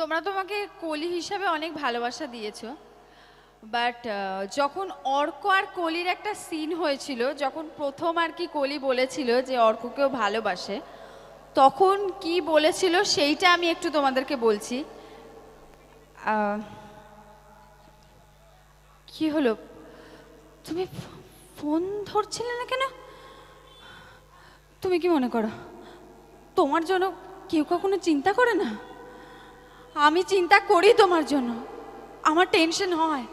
তোমরা তোমাকে কলি হিসাবে অনেক ভালোবাসা দিয়েছো বাট যখন অর্ক আর কলির একটা সিন হয়েছিল যখন প্রথম আর কি কলি বলেছিল যে অর্ককেও ভালোবাসে তখন কি বলেছিল সেইটা আমি একটু তোমাদেরকে বলছি কি হলো তুমি ফোন ধরছিলে না কেন তুমি কি মনে করো তোমার জন্য কেউ কখনো চিন্তা করে না আমি চিন্তা করি তোমার জন্য আমার টেনশন হয়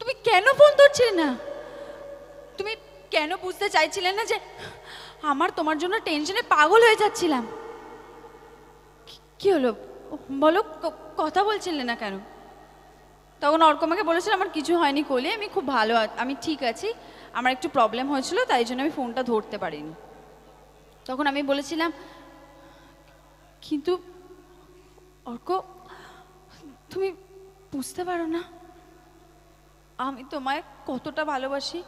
তুমি কেন ফোন ধরছিলে না তুমি কেন বুঝতে চাইছিলে না যে আমার তোমার জন্য টেনশনে পাগল হয়ে যাচ্ছিলাম কি হলো বলো কথা বলছিলে না কেন তখন অর্কমাকে বলেছিল আমার কিছু হয়নি কলি আমি খুব ভালো আমি ঠিক আছি আমার একটু প্রবলেম হয়েছিল তাই জন্য আমি ফোনটা ধরতে পারিনি তখন আমি বলেছিলাম কিন্তু অর্ক তুমি বুঝতে পারো না আমি তোমায় কতটা ভালোবাসি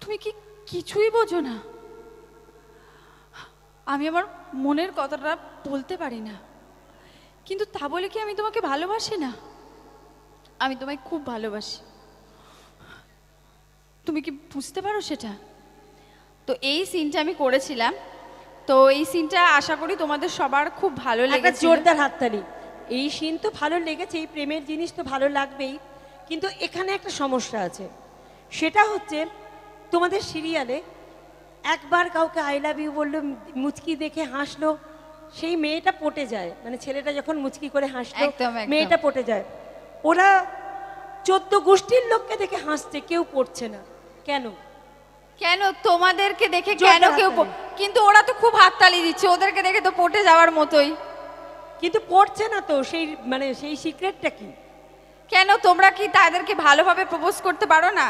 তুমি কি কিছুই বোঝো না আমি আমার মনের কথাটা বলতে পারি না কিন্তু তা বলে কি আমি তোমাকে ভালোবাসি না আমি তোমায় খুব ভালোবাসি তুমি কি বুঝতে পারো সেটা তো এই সিনটা আমি করেছিলাম তো এই সিনটা আশা করি তোমাদের সবার খুব ভালো লেগেছে জোরদার হাততালি এই সিন তো ভালো লেগেছে এই প্রেমের জিনিস তো ভালো লাগবেই কিন্তু এখানে একটা সমস্যা আছে সেটা হচ্ছে তোমাদের সিরিয়ালে একবার কাউকে আই লাভ ইউ বললো মুচকি দেখে হাসলো সেই মেয়েটা পটে যায় মানে ছেলেটা যখন মুচকি করে হাসলো মেয়েটা পটে যায় ওরা চোদ্দ গোষ্ঠীর লোককে দেখে হাসছে কেউ পড়ছে না কেন কেন তোমাদেরকে দেখে কেন কেউ কিন্তু ওরা তো খুব হাততালি দিচ্ছে ওদেরকে দেখে তো পটে যাওয়ার মতোই কিন্তু পড়ছে না তো সেই মানে সেই সিক্রেটটা কি কেন তোমরা কি তাদেরকে ভালোভাবে প্রপোজ করতে পারো না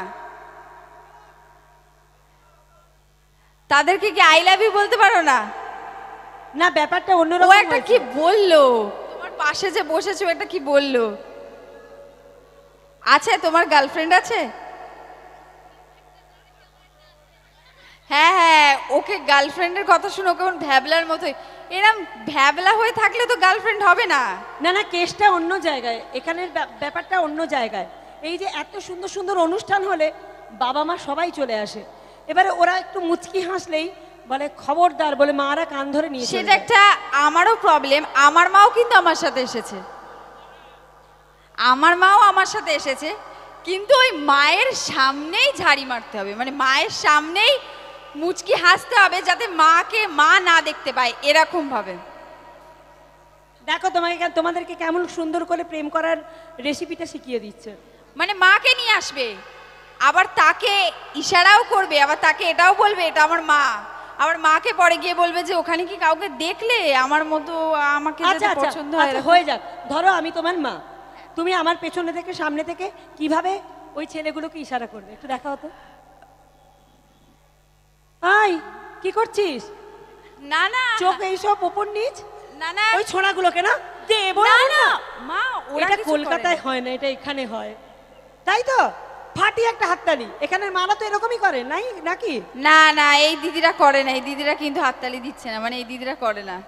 তাদেরকে কি আই লাভ ইউ বলতে পারো না না ব্যাপারটা অন্য ও একটা কি বললো তোমার পাশে যে বসেছো একটা কি বললো আছে তোমার গার্লফ্রেন্ড আছে হ্যাঁ হ্যাঁ ওকে গার্লফ্রেন্ডের কথা শুনে কেমন ভ্যাবলার মতোই এরম ভ্যাবলা হয়ে থাকলে তো গার্লফ্রেন্ড হবে না না না কেসটা অন্য জায়গায় এখানের ব্যাপারটা অন্য জায়গায় এই যে এত সুন্দর সুন্দর অনুষ্ঠান হলে বাবা মা সবাই চলে আসে এবারে ওরা একটু মুচকি হাসলেই বলে খবরদার বলে মারা কান ধরে নিয়ে সেটা একটা আমারও প্রবলেম আমার মাও কিন্তু আমার সাথে এসেছে আমার মাও আমার সাথে এসেছে কিন্তু ওই মায়ের সামনেই ঝাড়ি মারতে হবে মানে মায়ের সামনেই মুচকি হাসতে হবে যাতে মাকে মা না দেখতে পায় এরকম ভাবে দেখো তোমাকে তোমাদেরকে কেমন সুন্দর করে প্রেম করার রেসিপিটা শিখিয়ে দিচ্ছে মানে মাকে নিয়ে আসবে আবার তাকে ইশারাও করবে আবার তাকে এটাও বলবে এটা আমার মা আবার মাকে পরে গিয়ে বলবে যে ওখানে কি কাউকে দেখলে আমার মতো আমাকে আচ্ছা, আচ্ছা, পছন্দ আচ্ছা, হয়ে যাক ধরো আমি তোমার মা তুমি আমার পেছনে থেকে সামনে থেকে কিভাবে ওই ছেলেগুলোকে ইশারা করবে একটু দেখা হতো কি করছিস না না চোখ এইসব উপর নিচ না না ওই ছোড়াগুলোকে না দেব না না মা ওটা কলকাতায় হয় না এটা এখানে হয় তাই তো ফাটি একটা হাততালি এখানের মারা তো এরকমই করে নাই নাকি না না এই দিদিরা করে না এই দিদিরা কিন্তু হাততালি দিচ্ছে না মানে এই দিদিরা করে না